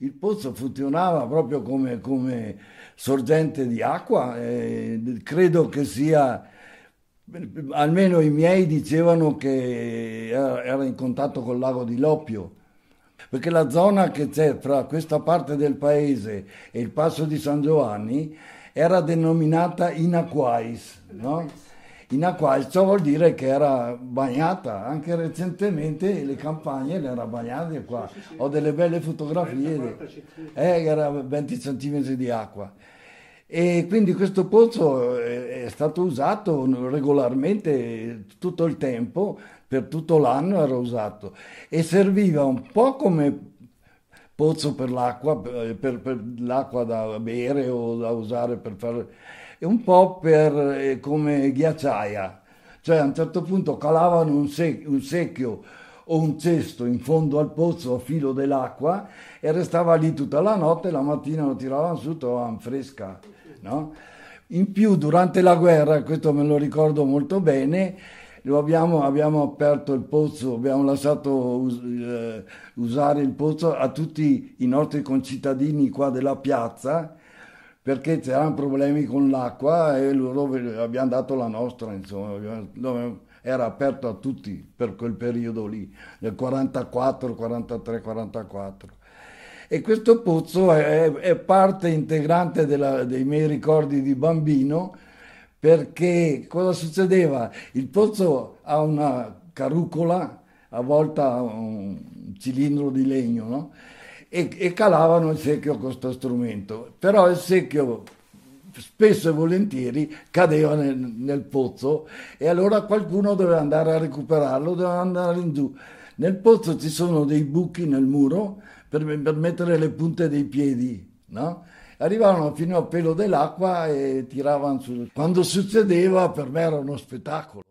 il pozzo funzionava proprio come, come sorgente di acqua, eh, credo che sia, almeno i miei dicevano che era in contatto col lago di Loppio, perché la zona che c'è fra questa parte del paese e il passo di San Giovanni era denominata Inacquais, no? in acqua alta vuol dire che era bagnata, anche recentemente le campagne le era bagnate qua, sì, sì, sì. ho delle belle fotografie, eh, era 20 cm di acqua. E quindi questo pozzo è stato usato regolarmente tutto il tempo, per tutto l'anno era usato e serviva un po' come pozzo per l'acqua, per, per l'acqua da bere o da usare per fare e un po' per, eh, come ghiacciaia, cioè a un certo punto calavano un, sec- un secchio o un cesto in fondo al pozzo a filo dell'acqua e restava lì tutta la notte, la mattina lo tiravano su, trovavano fresca. No? In più durante la guerra, questo me lo ricordo molto bene, Abbiamo, abbiamo, aperto il pozzo, abbiamo lasciato us- eh, usare il pozzo a tutti i nostri concittadini qua della piazza perché c'erano problemi con l'acqua e loro abbiamo dato la nostra, insomma, era aperto a tutti per quel periodo lì, nel 44, 43, 44. E questo pozzo è, è parte integrante della, dei miei ricordi di bambino perché cosa succedeva? Il pozzo ha una carrucola, a volte un cilindro di legno, no? e, e calavano il secchio con questo strumento. Però il secchio spesso e volentieri cadeva nel, nel, pozzo e allora qualcuno doveva andare a recuperarlo, doveva andare in giù. Nel pozzo ci sono dei buchi nel muro per, per mettere le punte dei piedi, no? Arrivavano fino al pelo dell'acqua e tiravano su. Quando succedeva per me era uno spettacolo.